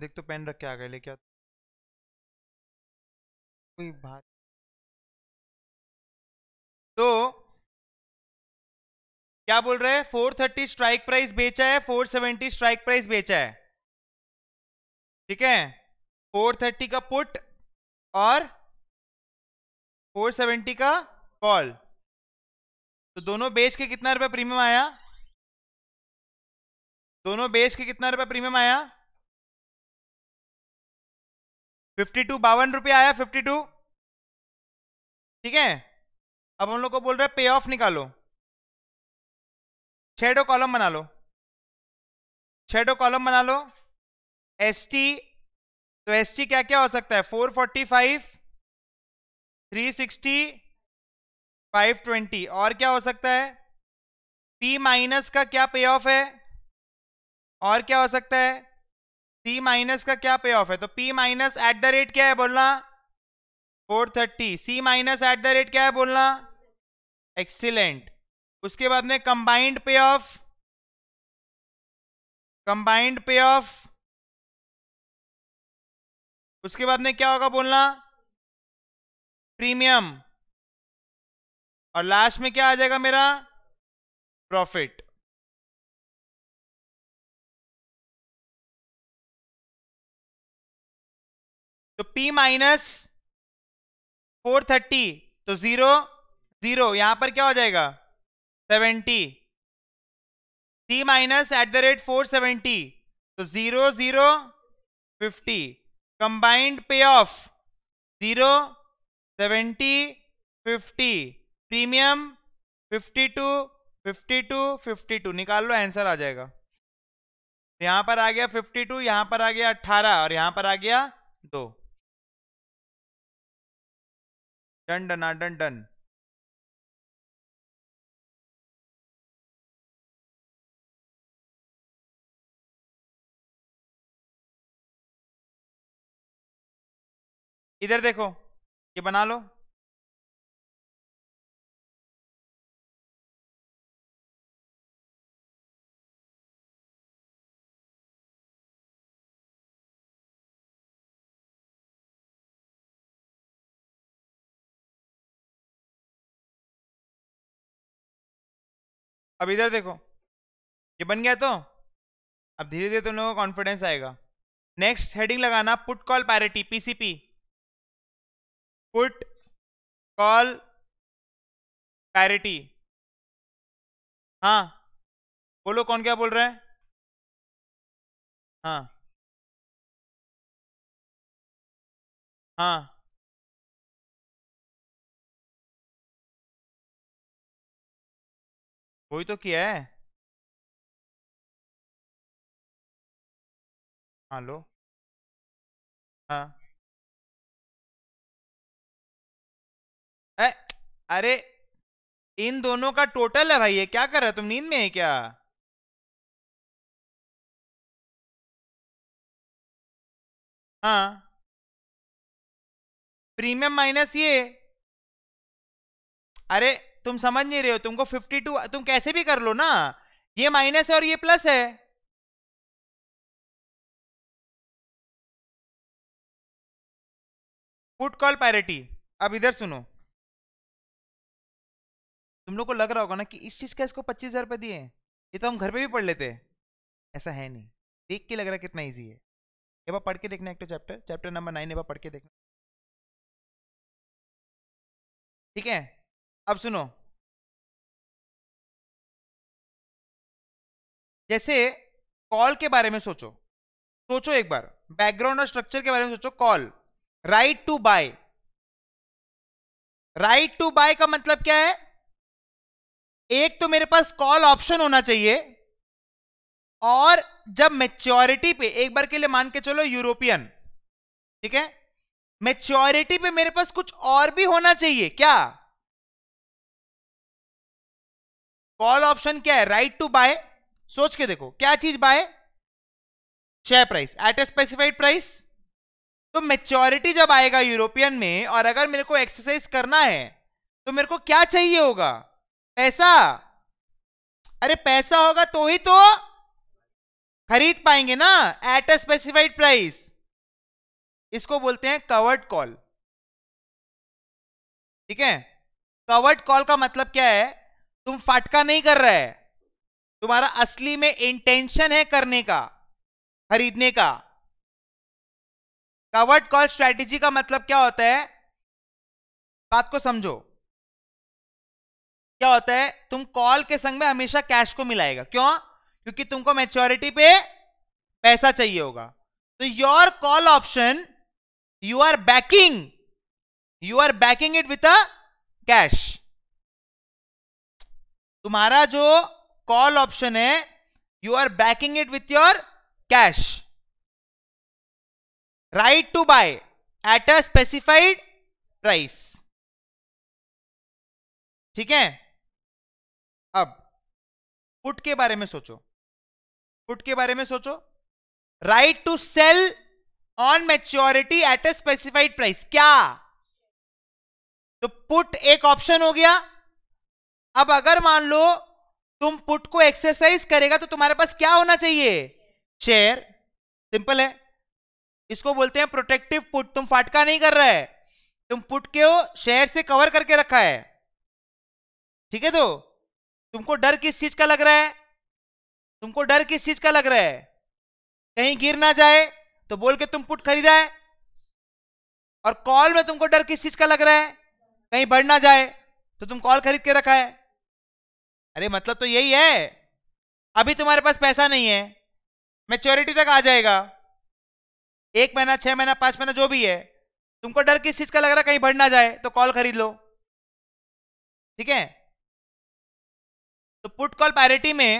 देख तो पेन रख के आ गए लेके कोई बात तो क्या बोल रहे हैं 430 स्ट्राइक प्राइस बेचा है 470 स्ट्राइक प्राइस बेचा है ठीक है 430 का पुट और 470 का कॉल तो दोनों बेच के कितना रुपए प्रीमियम आया दोनों बेच के कितना रुपए प्रीमियम आया फिफ्टी टू बावन रुपया आया फिफ्टी टू ठीक है अब हम लोग को बोल रहे पे ऑफ निकालो छेडो कॉलम बना लो छेडो कॉलम बना लो एस टी तो एस टी क्या क्या हो सकता है four forty five three sixty five twenty और क्या हो सकता है पी माइनस का क्या पे ऑफ है और क्या हो सकता है सी माइनस का क्या पे ऑफ है तो P minus eight the rate क्या है बोलना four thirty C minus eight the rate क्या है बोलना एक्सीलेंट उसके बाद में कंबाइंड पे ऑफ कंबाइंड पे ऑफ उसके बाद में क्या होगा बोलना प्रीमियम और लास्ट में क्या आ जाएगा मेरा प्रॉफिट तो P माइनस फोर थर्टी तो जीरो जीरो यहां पर क्या हो जाएगा seventy C minus eight the rate four seventy तो zero zero fifty combined payoff zero seventy fifty premium fifty two fifty two fifty two निकाल लो आंसर आ जाएगा यहां पर आ गया फिफ्टी टू यहां पर आ गया अट्ठारह और यहां पर आ गया दो डन डना डन डन इधर देखो ये बना लो अब इधर देखो ये बन गया तो अब धीरे धीरे तुम लोगों को कॉन्फिडेंस आएगा नेक्स्ट हेडिंग लगाना put call parity PCP put call parity हाँ बोलो कौन क्या बोल रहा है हाँ हाँ कोई तो किया है हाँ हाँ अरे इन दोनों का टोटल है भाई ये क्या कर रहे तुम नींद में है क्या हाँ प्रीमियम माइनस ये अरे तुम समझ नहीं रहे हो तुमको 52 तुम कैसे भी कर लो ना ये माइनस है और ये प्लस है पुट कॉल पैरिटी अब इधर सुनो तुम लोग को लग रहा होगा ना कि इस चीज का इसको पच्चीस हजार रुपए दिए ये तो हम घर पे भी पढ़ लेते हैं ऐसा है नहीं देख के लग रहा कितना इजी है एक बार पढ़ के देखना एक तो चैप्टर चैप्टर नंबर नाइन एक बार पढ़ के देखना ठीक है अब सुनो जैसे कॉल के बारे में सोचो सोचो एक बार बैकग्राउंड और स्ट्रक्चर के बारे में सोचो call right to buy right to buy का मतलब क्या है एक तो मेरे पास कॉल ऑप्शन होना चाहिए और जब मेच्योरिटी पे एक बार के लिए मान के चलो यूरोपियन ठीक है मेच्योरिटी पे मेरे पास कुछ और भी होना चाहिए क्या कॉल ऑप्शन क्या है राइट टू बाय सोच के देखो क्या चीज buy share price at a specified price तो मेच्योरिटी जब आएगा यूरोपियन में और अगर मेरे को एक्सरसाइज करना है तो मेरे को क्या चाहिए होगा पैसा अरे पैसा होगा तो ही तो खरीद पाएंगे ना एट ए स्पेसिफाइड प्राइस इसको बोलते हैं कवर्ड कॉल ठीक है कवर्ड कॉल का मतलब क्या है तुम फाटका नहीं कर रहे तुम्हारा असली में इंटेंशन है करने का खरीदने का कवर्ड कॉल स्ट्रेटेजी का मतलब क्या होता है बात को समझो क्या होता है तुम कॉल के संग में हमेशा कैश को मिलाएगा क्यों क्योंकि तुमको मेच्योरिटी पे पैसा चाहिए होगा तो your call option you are backing you are backing it with a cash तुम्हारा जो कॉल ऑप्शन है you are backing it with your cash right to buy at a specified price ठीक है अब पुट के बारे में सोचो पुट के बारे में सोचो right to sell on maturity at a specified price क्या तो पुट एक ऑप्शन हो गया अब अगर मान लो तुम पुट को एक्सरसाइज करेगा तो तुम्हारे पास क्या होना चाहिए शेयर सिंपल है इसको बोलते हैं प्रोटेक्टिव पुट तुम फाटका नहीं कर रहा है तुम पुट के हो शेयर से कवर करके रखा है ठीक है तो तुमको डर किस चीज का लग रहा है तुमको डर किस चीज का लग रहा है कहीं गिर ना जाए तो बोल के तुम पुट खरीदा है और कॉल में तुमको डर किस चीज का लग रहा है कहीं बढ़ ना जाए तो तुम कॉल खरीद के रखा है अरे मतलब तो यही है अभी तुम्हारे पास पैसा नहीं है मेच्योरिटी तक आ जाएगा एक महीना छह महीना पांच महीना जो भी है तुमको डर किस चीज का लग रहा कहीं बढ़ ना जाए तो कॉल खरीद लो ठीक है तो पुट कॉल पैरिटी में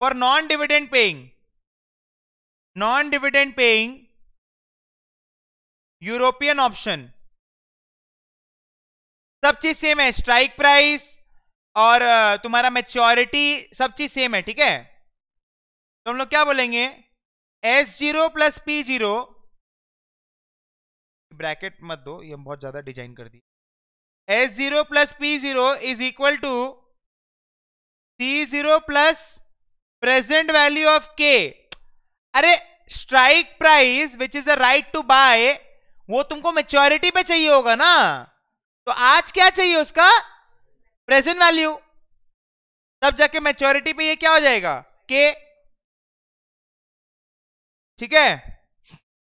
for non dividend paying non dividend paying European option सब चीज सेम है स्ट्राइक प्राइस और तुम्हारा मेच्योरिटी सब चीज सेम है ठीक है तो हम लोग क्या बोलेंगे S zero plus P zero bracket मत दो ये हम बहुत ज्यादा डिजाइन कर दिए S zero plus P zero is equal to C zero plus present value of K अरे strike price which is a right to buy वो तुमको मेच्योरिटी पे चाहिए होगा ना तो आज क्या चाहिए उसका प्रेजेंट वैल्यू तब जाके मैच्योरिटी पे ये क्या हो जाएगा के ठीक है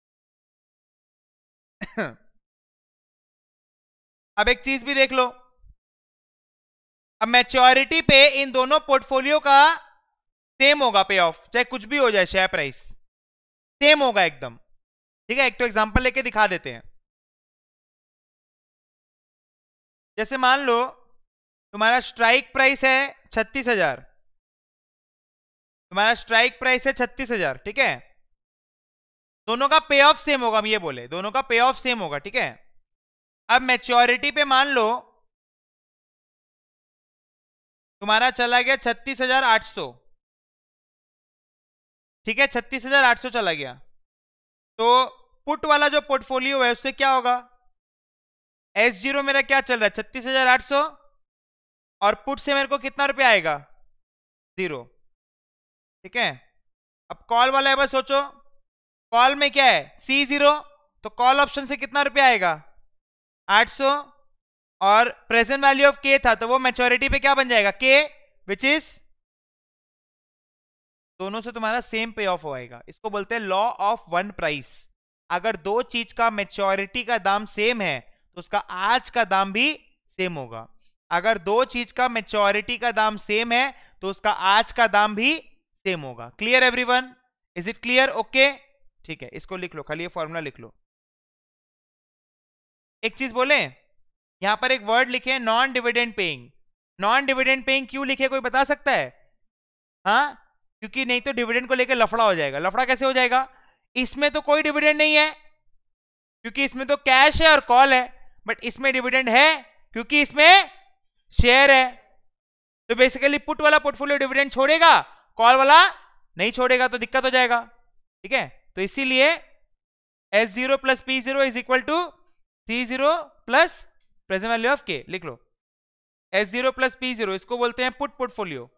अब एक चीज भी देख लो अब मैच्योरिटी पे इन दोनों पोर्टफोलियो का सेम होगा पे ऑफ चाहे कुछ भी हो जाए शेयर प्राइस सेम होगा एकदम ठीक है एक तो एग्जांपल लेके दिखा देते हैं जैसे मान लो तुम्हारा स्ट्राइक प्राइस है छत्तीस हजार तुम्हारा स्ट्राइक प्राइस है छत्तीस हजार ठीक है दोनों का पे ऑफ सेम होगा हम ये बोले दोनों का पे ऑफ सेम होगा ठीक है अब मेच्योरिटी पे मान लो तुम्हारा चला गया छत्तीस हजार आठ सौ ठीक है छत्तीस हजार आठ सौ चला गया तो पुट वाला जो पोर्टफोलियो है उससे क्या होगा एस जीरो मेरा क्या चल रहा है छत्तीस हजार आठ सौ और पुट से मेरे को कितना रुपया आएगा जीरो ठीक है अब कॉल वाला है बस सोचो कॉल में क्या है सी जीरो तो कॉल ऑप्शन से कितना रुपया आएगा 800 और प्रेजेंट वैल्यू ऑफ के था तो वो मेच्योरिटी पे क्या बन जाएगा के विच इज दोनों से तुम्हारा सेम पे ऑफ होगा इसको बोलते हैं लॉ ऑफ वन प्राइस अगर दो चीज का मेच्योरिटी का दाम सेम है तो उसका आज का दाम भी सेम होगा अगर दो चीज का मेच्योरिटी का दाम सेम है तो उसका आज का दाम भी सेम होगा clear everyone is it clear okay ठीक है इसको लिख लो खाली ये फॉर्मूला लिख लो एक चीज बोले यहां पर एक वर्ड लिखे non dividend paying non dividend paying क्यों लिखे कोई बता सकता है हाँ क्योंकि नहीं तो डिविडेंड को लेकर लफड़ा हो जाएगा लफड़ा कैसे हो जाएगा इसमें तो कोई डिविडेंड नहीं है क्योंकि इसमें तो कैश है और कॉल है बट इसमें डिविडेंड है क्योंकि इसमें शेयर है तो बेसिकली पुट वाला पोर्टफोलियो डिविडेंड छोड़ेगा कॉल वाला नहीं छोड़ेगा तो दिक्कत हो जाएगा ठीक है तो इसीलिए S zero plus P zero is equal to C zero plus present value of K लिख लो S zero plus P zero इसको बोलते हैं पुट पोर्टफोलियो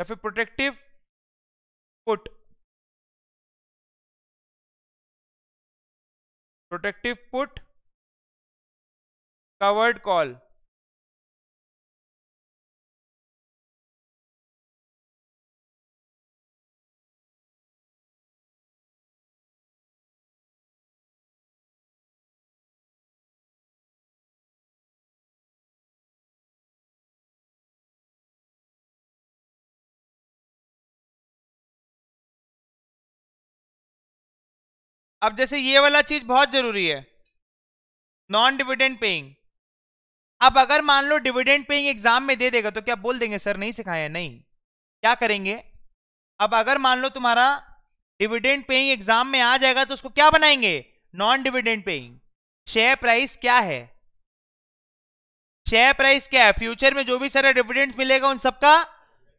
या फिर protective put protective put covered call अब जैसे ये वाला चीज बहुत जरूरी है नॉन डिविडेंड पेइंग अब अगर मान लो डिविडेंड पेइंग एग्जाम में दे देगा तो क्या बोल देंगे सर नहीं सिखाया नहीं क्या करेंगे अब अगर मान लो तुम्हारा डिविडेंड पेइंग एग्जाम में आ जाएगा तो उसको क्या बनाएंगे non dividend paying share price क्या है शेयर प्राइस क्या है फ्यूचर में जो भी सारा डिविडेंट मिलेगा उन सबका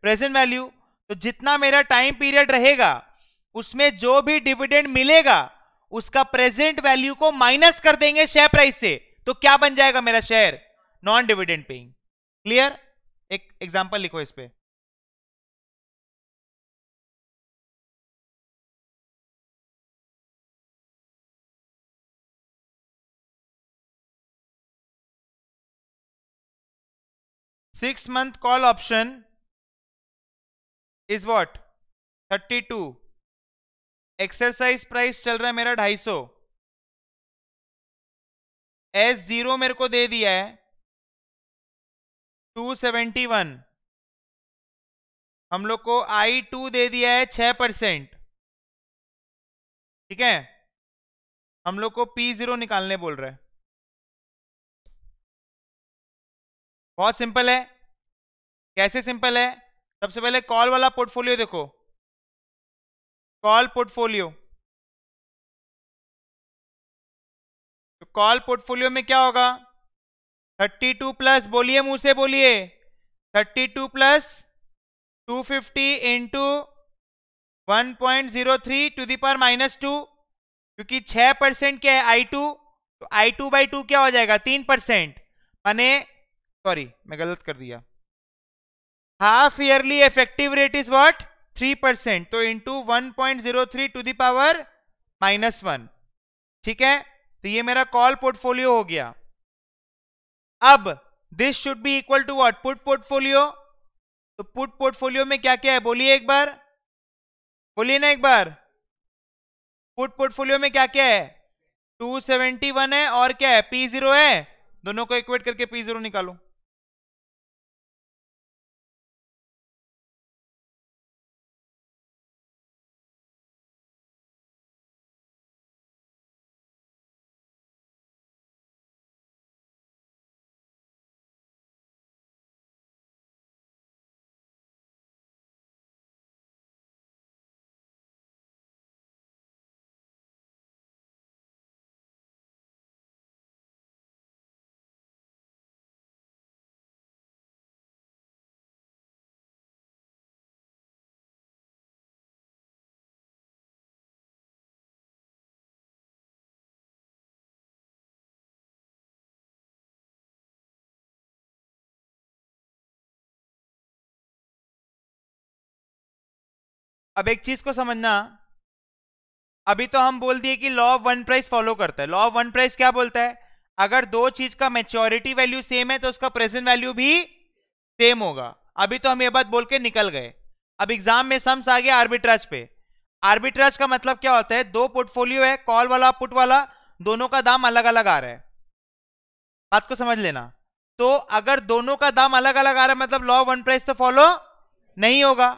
प्रेजेंट वैल्यू तो जितना मेरा टाइम पीरियड रहेगा उसमें जो भी डिविडेंड मिलेगा उसका प्रेजेंट वैल्यू को माइनस कर देंगे शेयर प्राइस से तो क्या बन जाएगा मेरा share non dividend paying clear एक एग्जांपल लिखो इस पर month call option is what thirty two exercise price चल रहा है मेरा ढाई सौ एस जीरो मेरे को दे दिया है टू सेवेंटी वन हम लोग को आई टू दे दिया है छह परसेंट ठीक है हम लोग को पी जीरो निकालने बोल रहा है बहुत सिंपल है कैसे सिंपल है सबसे पहले कॉल वाला पोर्टफोलियो देखो कॉल पोर्टफोलियो तो कॉल पोर्टफोलियो में क्या होगा 32 प्लस बोलिए मुंह से बोलिए 32 plus 250 fifty into one point zero three two power minus two क्योंकि 6 परसेंट क्या है आई टू तो आई टू बाई टू क्या हो जाएगा तीन परसेंट मैंने सॉरी मैं गलत कर दिया half yearly effective rate is what three percent तो into one point zero three to the power minus one ठीक है तो ये मेरा कॉल पोर्टफोलियो हो गया अब this should be equal to what put portfolio तो पुट पोर्टफोलियो में क्या क्या है बोलिए एक बार बोलिए ना एक बार पुट पोर्टफोलियो में क्या क्या है टू सेवेंटी वन है और क्या है पी जीरो है दोनों को इक्वेट करके पी जीरो निकालो अब एक चीज को समझना अभी तो हम बोल दिए कि law of one price follow करता है लॉ ऑफ वन प्राइस क्या बोलता है अगर दो चीज का मेच्योरिटी वैल्यू सेम है तो उसका प्रेजेंट वैल्यू भी सेम होगा अभी तो हम ये बात बोल के निकल गए अब एग्जाम में सम्स आ गया आर्बिट्राज पे आर्बिट्राज का मतलब क्या होता है दो पोर्टफोलियो है कॉल वाला पुट वाला दोनों का दाम अलग अलग आ रहा है बात को समझ लेना तो अगर दोनों का दाम अलग अलग आ रहा है मतलब लॉ वन प्राइस तो फॉलो नहीं होगा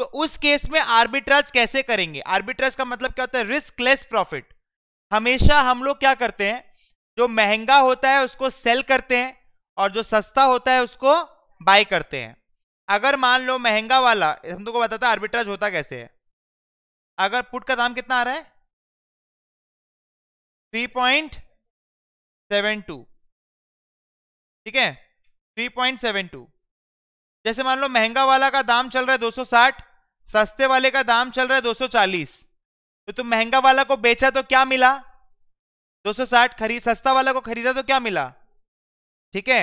तो उस केस में आर्बिट्राज कैसे करेंगे आर्बिट्राज का मतलब क्या होता है रिस्क लेस प्रॉफिट हमेशा हम लोग क्या करते हैं जो महंगा होता है उसको सेल करते हैं और जो सस्ता होता है उसको बाय करते हैं अगर मान लो महंगा वाला हम तो को बताता है आर्बिट्राज होता कैसे है अगर पुट का दाम कितना आ रहा है थ्री पॉइंट सेवन टू ठीक है थ्री पॉइंट सेवन टू जैसे मान लो महंगा वाला का दाम चल रहा है दो सौ साठ सस्ते वाले का दाम चल रहा है 240 तो तुम महंगा वाला को बेचा तो क्या मिला 260 खरीद सस्ता वाला को खरीदा तो क्या मिला ठीक है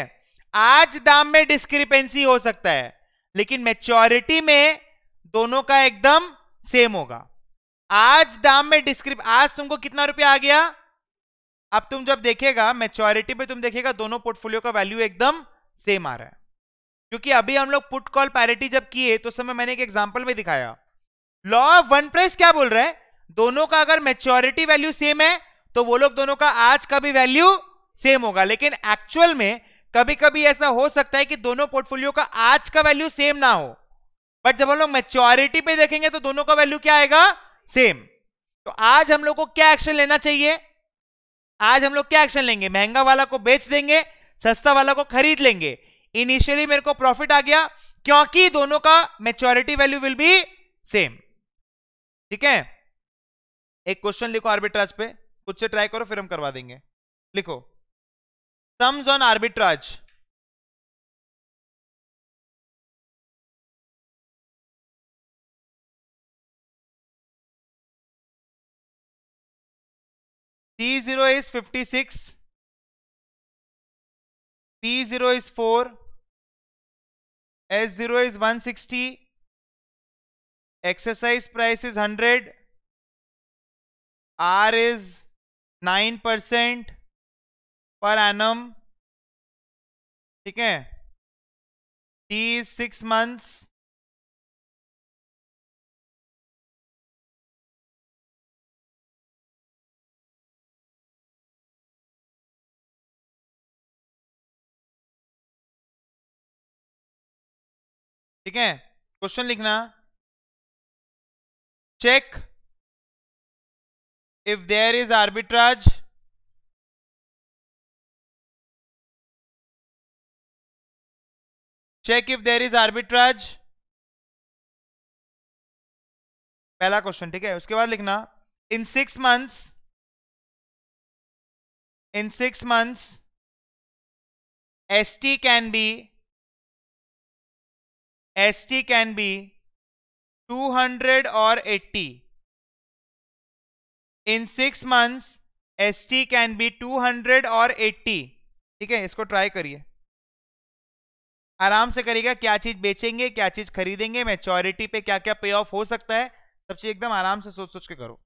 आज दाम में डिस्क्रिपेंसी हो सकता है लेकिन मेच्योरिटी में दोनों का एकदम सेम होगा आज दाम में डिस्क्रिप आज तुमको कितना रुपया आ गया अब तुम जब देखेगा मेच्योरिटी पे तुम देखेगा दोनों पोर्टफोलियो का वैल्यू एकदम सेम आ रहा है क्योंकि अभी हम लोग पुट कॉल पैरिटी जब किए तो समय मैंने एक एग्जांपल में दिखाया लॉ ऑफ वन प्राइस क्या बोल रहे हैं दोनों का अगर मेच्योरिटी वैल्यू सेम है तो वो लोग दोनों का आज का भी वैल्यू सेम होगा लेकिन एक्चुअल में कभी कभी ऐसा हो सकता है कि दोनों पोर्टफोलियो का आज का वैल्यू सेम ना हो बट जब हम लोग मेच्योरिटी पे देखेंगे तो दोनों का वैल्यू क्या आएगा सेम तो आज हम लोग को क्या एक्शन लेना चाहिए आज हम लोग क्या एक्शन लेंगे महंगा वाला को बेच देंगे सस्ता वाला को खरीद लेंगे इनिशियली मेरे को प्रॉफिट आ गया क्योंकि दोनों का maturity value will be same ठीक है एक क्वेश्चन लिखो आर्बिट्राज पे कुछ से ट्राई करो फिर हम करवा देंगे लिखो sums on arbitrage C0 is 56, P0 is 4, S zero is one sixty exercise price is hundred R is nine percent per annum ठीक है टी इज सिक्स मंथ्स ठीक है क्वेश्चन लिखना check if there is arbitrage check if there is arbitrage पहला question ठीक है उसके बाद लिखना in six months in six months ST can be S T can be two hundred और eighty in six months S T can be two hundred और eighty ठीक है इसको ट्राई करिए आराम से करिएगा क्या चीज बेचेंगे क्या चीज खरीदेंगे मेच्योरिटी पे क्या क्या पे ऑफ हो सकता है सब चीज एकदम आराम से सोच सोच के करो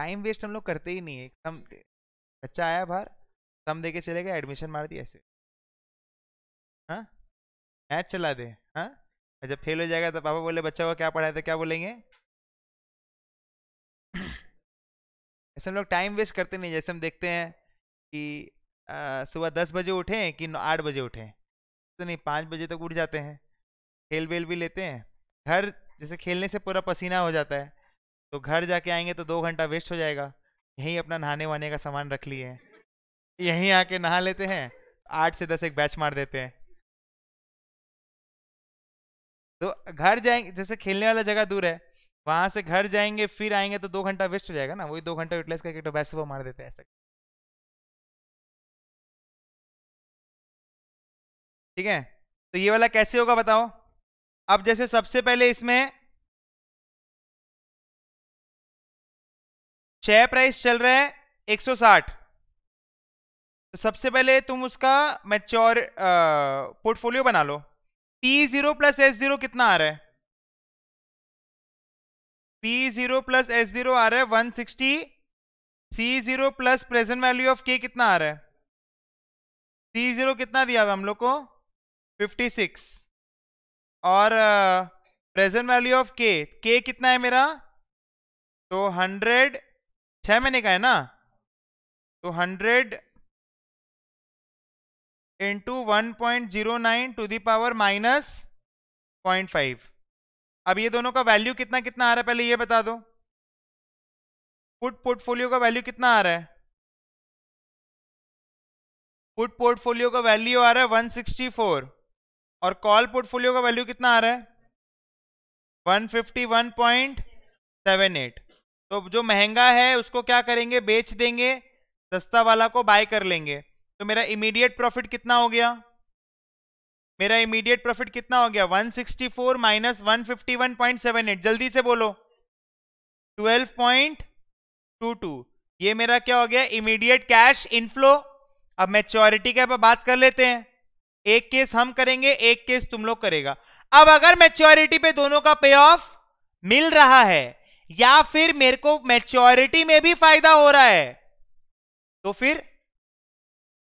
टाइम वेस्ट हम लोग करते ही नहीं है बच्चा आया बाहर सम दे के चले गए एडमिशन मार दिया ऐसे हाँ मैच चला दे हाँ जब फेल हो जाएगा तो पापा बोले बच्चा को क्या पढ़ाया था क्या बोलेंगे ऐसे हम लोग टाइम वेस्ट करते नहीं जैसे हम देखते हैं कि सुबह दस बजे उठें कि आठ बजे उठें तो नहीं पाँच बजे तक तो उठ जाते हैं खेल वेल भी लेते हैं घर जैसे खेलने से पूरा पसीना हो जाता है तो घर जाके आएंगे तो दो घंटा वेस्ट हो जाएगा यहीं अपना नहाने वहाने का सामान रख लिए यहीं आके नहा लेते हैं आठ से दस एक बैच मार देते हैं तो घर जाएंगे जैसे खेलने वाला जगह दूर है वहां से घर जाएंगे फिर आएंगे तो दो घंटा वेस्ट हो जाएगा ना वही दो घंटा यूटिलाइज करके तो बैच वो मार देते हैं ऐसा ठीक है तो ये वाला कैसे होगा बताओ अब जैसे सबसे पहले इसमें शेयर प्राइस चल रहा है 160 तो सबसे पहले तुम उसका मैच्योर पोर्टफोलियो बना लो P zero plus S zero कितना आ रहा है P zero plus S zero आ रहा है 160 sixty C zero plus present value of K कितना आ रहा है सी जीरो कितना दिया हुआ हम लोग को 56 और प्रेजेंट वैल्यू ऑफ के के कितना है मेरा तो छह महीने का है ना तो hundred into one point zero nine to the power minus point five अब ये दोनों का वैल्यू कितना कितना आ रहा है पहले ये बता दो पुट पोर्टफोलियो का वैल्यू कितना आ रहा है पुट पोर्टफोलियो का वैल्यू आ रहा है वन सिक्सटी फोर और कॉल पोर्टफोलियो का वैल्यू कितना आ रहा है one one fifty point seven eight तो जो महंगा है उसको क्या करेंगे बेच देंगे सस्ता वाला को बाय कर लेंगे तो मेरा इमीडिएट प्रॉफिट कितना हो गया मेरा इमीडिएट प्रॉफिट कितना हो गया 164 सिक्सटी फोर माइनस वन जल्दी से बोलो 12.22 ये मेरा क्या हो गया इमीडिएट कैश इनफ्लो अब मैच्योरिटी के बात कर लेते हैं एक केस हम करेंगे एक केस तुम लोग करेगा अब अगर मैच्योरिटी पे दोनों का पे ऑफ मिल रहा है या फिर मेरे को मैच्योरिटी में भी फायदा हो रहा है तो फिर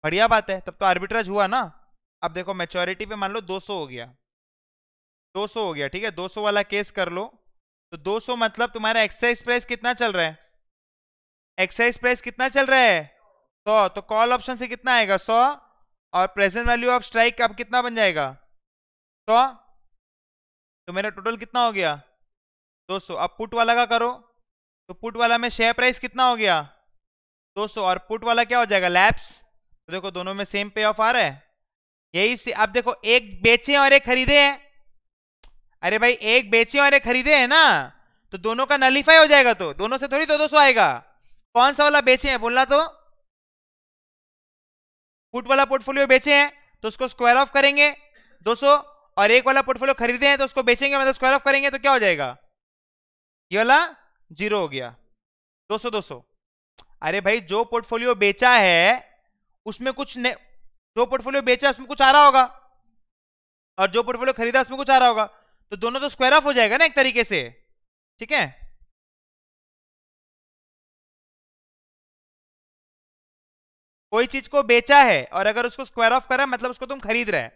बढ़िया बात है तब तो आर्बिट्राज हुआ ना अब देखो मैच्योरिटी पे मान लो 200 हो गया 200 हो गया ठीक है 200 वाला केस कर लो तो 200 मतलब तुम्हारा एक्साइज प्राइस कितना चल रहा है एक्साइज प्राइस कितना चल रहा है सौ तो कॉल ऑप्शन से कितना आएगा सौ और प्रेजेंट वैल्यू ऑफ स्ट्राइक अब कितना बन जाएगा सौ तो मेरा टोटल कितना हो गया दो सौ अब पुट वाला का करो तो पुट वाला में शेयर प्राइस कितना हो गया दो सौ और पुट वाला क्या हो जाएगा लैप्स तो देखो दोनों में सेम पे ऑफ आ रहा है यही से अब देखो एक बेचे और एक खरीदे है अरे भाई एक बेचे और एक खरीदे है ना तो दोनों का नलीफाई हो जाएगा तो दोनों से थोड़ी दो दो सौ आएगा कौन सा वाला बेचे हैं बोलना तो पुट वाला पोर्टफोलियो बेचे हैं तो उसको स्क्वायर ऑफ करेंगे 200 और एक वाला पोर्टफोलियो खरीदे हैं तो उसको बेचेंगे मतलब स्क्वायर ऑफ करेंगे तो क्या हो जाएगा ये वाला जीरो हो गया 200 200 अरे भाई जो पोर्टफोलियो बेचा है उसमें कुछ ने जो पोर्टफोलियो बेचा उसमें कुछ आ रहा होगा और जो पोर्टफोलियो खरीदा उसमें कुछ आ रहा होगा तो दोनों तो स्क्वायर ऑफ हो जाएगा ना एक तरीके से ठीक है कोई चीज को बेचा है और अगर उसको स्क्वायर ऑफ करा मतलब उसको तुम खरीद रहे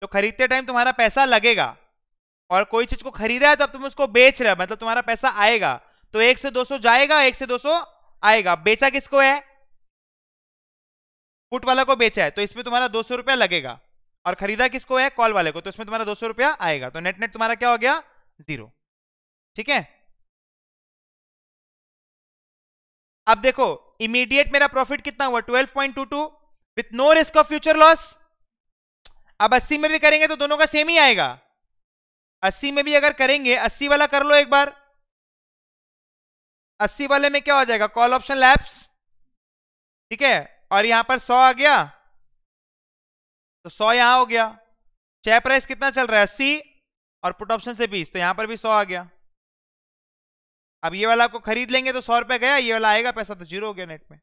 तो खरीदते टाइम तुम्हारा पैसा लगेगा और कोई चीज को खरीदा है तो अब तुम उसको बेच रहे हो मतलब तुम्हारा पैसा आएगा तो एक से दो सौ जाएगा एक से दो सौ आएगा बेचा किसको है पुट वाला को बेचा है तो इसमें तुम्हारा दो सौ रुपया लगेगा और खरीदा किसको है कॉल वाले को तो इसमें तुम्हारा दो सौ रुपया आएगा तो नेट नेट तुम्हारा क्या हो गया जीरो ठीक है अब देखो इमीडिएट मेरा प्रॉफिट कितना हुआ twelve point two two with no risk of future loss अब अस्सी में भी करेंगे तो दोनों का सेम ही आएगा अस्सी में भी अगर करेंगे अस्सी वाला कर लो एक बार अस्सी वाले में क्या हो जाएगा कॉल ऑप्शन लैप्स ठीक है और यहां पर सौ आ गया तो सौ यहां हो गया शेयर प्राइस कितना चल रहा है अस्सी और पुट ऑप्शन से बीस तो यहां पर भी सौ आ गया अब ये वाला आपको खरीद लेंगे तो सौ रुपए गया ये वाला आएगा पैसा तो जीरो हो गया नेट में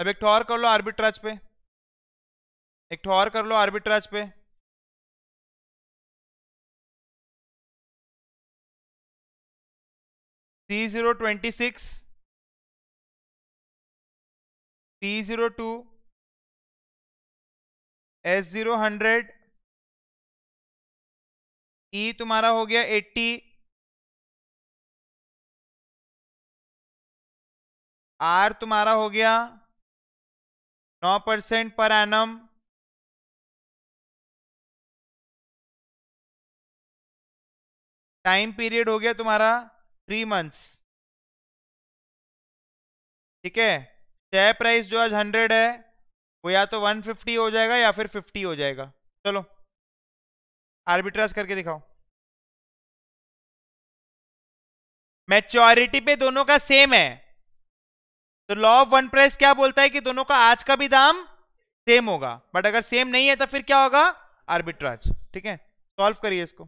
अब एक ठोर कर लो आर्बिट्राज पे एक ठोर कर लो आर्बिट्राज पे C zero twenty six T zero two S zero hundred ई तुम्हारा हो गया एट्टी आर तुम्हारा हो गया नौ percent per annum time period हो गया तुम्हारा थ्री मंथ्स ठीक है शेयर प्राइस जो आज हंड्रेड है वो या तो वन फिफ्टी हो जाएगा या फिर फिफ्टी हो जाएगा चलो आर्बिट्राज करके दिखाओ मैच्योरिटी पे दोनों का सेम है तो लॉ ऑफ वन प्राइस क्या बोलता है कि दोनों का आज का भी दाम सेम होगा बट अगर सेम नहीं है तो फिर क्या होगा आर्बिट्राज ठीक है सॉल्व करिए इसको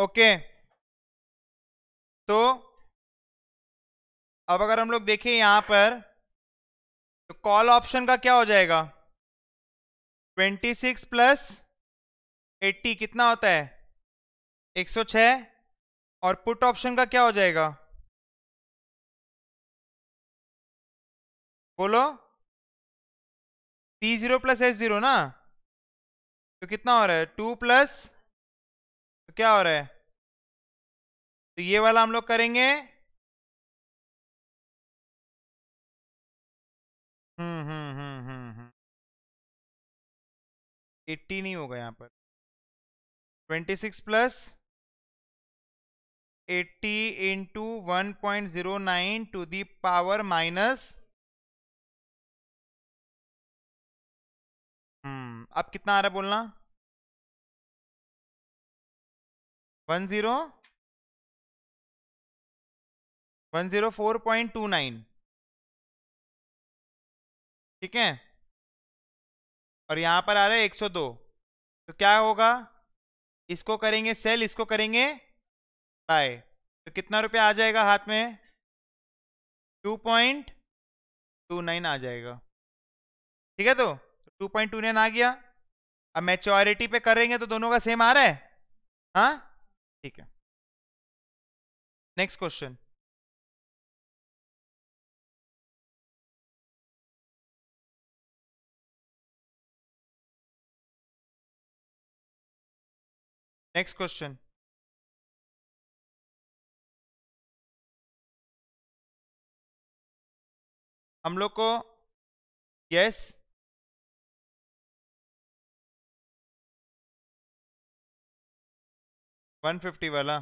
ओके तो अब अगर हम लोग देखें यहां पर तो कॉल ऑप्शन का क्या हो जाएगा 26 प्लस 80 कितना होता है 106 और पुट ऑप्शन का क्या हो जाएगा बोलो P zero plus S zero ना तो कितना हो रहा है टू प्लस क्या हो रहा है तो ये वाला हम लोग करेंगे हम्म हम्म हम्म हम्म, हम्म। एट्टी नहीं होगा यहां पर twenty six plus eighty into one point zero nine to the power minus hmm, अब कितना आ रहा है बोलना one zero one zero four point two nine ठीक है और यहां पर आ रहा है एक सौ दो तो क्या होगा इसको करेंगे सेल इसको करेंगे बाय तो कितना रुपया आ जाएगा हाथ में टू पॉइंट टू नाइन आ जाएगा ठीक है तो टू पॉइंट टू नाइन आ गया अब मेच्योरिटी पे करेंगे तो दोनों का सेम आ रहा है हाँ ठीक है नेक्स्ट क्वेश्चन नेक्स्ट क्वेश्चन हम लोग को यस 150 वाला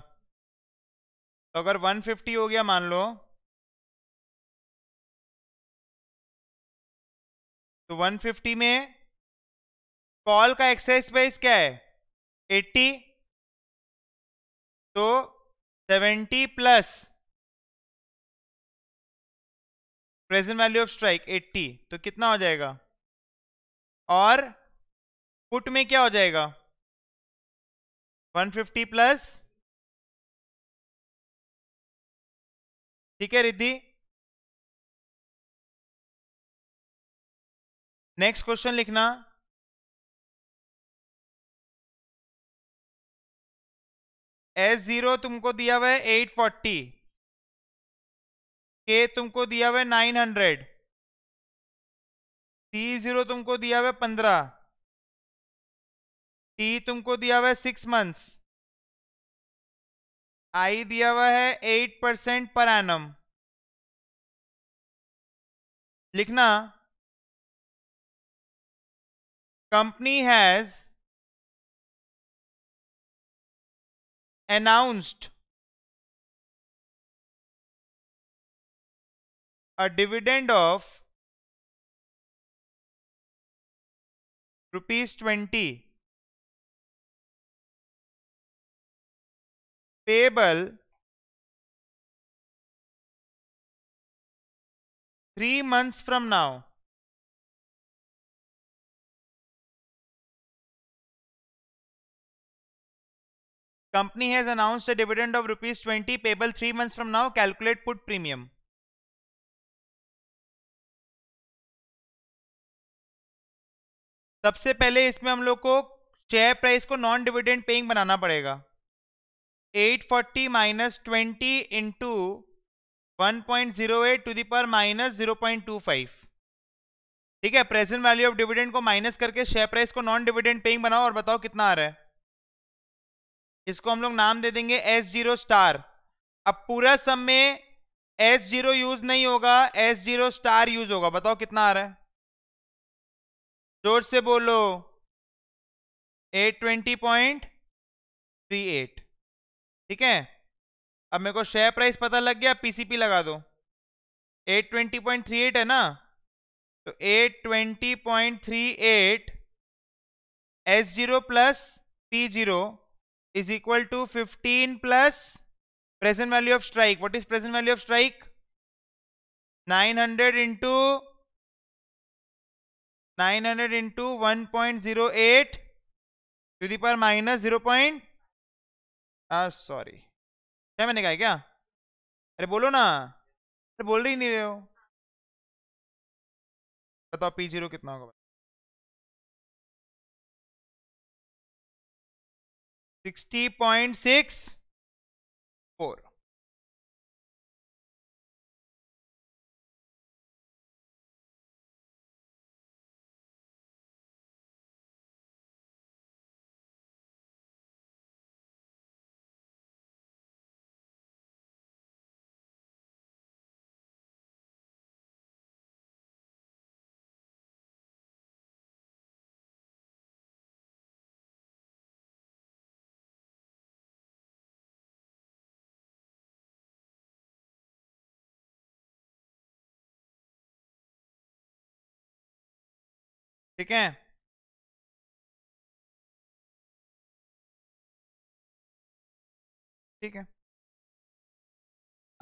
तो अगर 150 हो गया मान लो तो 150 में कॉल का एक्सरसाइज प्राइस क्या है 80 तो 70 plus present value of strike 80 तो कितना हो जाएगा और पुट में क्या हो जाएगा 150 फिफ्टी प्लस ठीक है रिद्धि नेक्स्ट क्वेश्चन लिखना एस जीरो तुमको दिया हुआ है एट फोर्टी के तुमको दिया हुआ है नाइन हंड्रेड सी जीरो तुमको दिया हुआ है पंद्रह टी तुमको दिया हुआ है सिक्स मंथ्स आई दिया हुआ है एट परसेंट पर एनम लिखना company has announced a dividend of rupees twenty payable three months from now. Company has announced a dividend of rupees twenty payable three months from now. Calculate put premium. सबसे पहले इसमें हम लोग को share price को non dividend paying बनाना पड़ेगा eight forty minus twenty into one point zero eight to minus zero point two five ठीक है प्रेजेंट वैल्यू ऑफ डिविडेंड को माइनस करके शेयर प्राइस को नॉन डिविडेंड पेइंग बनाओ और बताओ कितना आ रहा है इसको हम लोग नाम दे देंगे एस जीरो स्टार अब पूरा सम में एस जीरो यूज नहीं होगा एस जीरो स्टार यूज होगा बताओ कितना आ रहा है जोर से बोलो eight twenty point three eight ठीक है अब मेरे को शेयर प्राइस पता लग गया पीसीपी लगा दो 820.38 है ना तो 820.38 S zero plus P zero is equal to fifteen plus present value of strike what is present value of strike 900 hundred into nine hundred into one point zero eight to the power minus zero point sorry ah, क्या मैंने कहा क्या अरे बोलो ना अरे बोल रही नहीं रहे हो बताओ पी जीरो कितना होगा सिक्सटी पॉइंट सिक्स फोर ठीक है ठीक है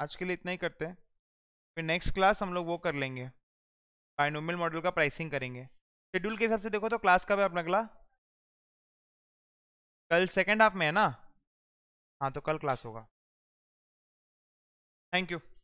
आज के लिए इतना ही करते हैं फिर नेक्स्ट क्लास हम लोग वो कर लेंगे बाइनोमियल मॉडल का प्राइसिंग करेंगे शेड्यूल के हिसाब से देखो तो क्लास कब है अपना अगला कल सेकेंड हाफ में है ना हाँ तो कल क्लास होगा थैंक यू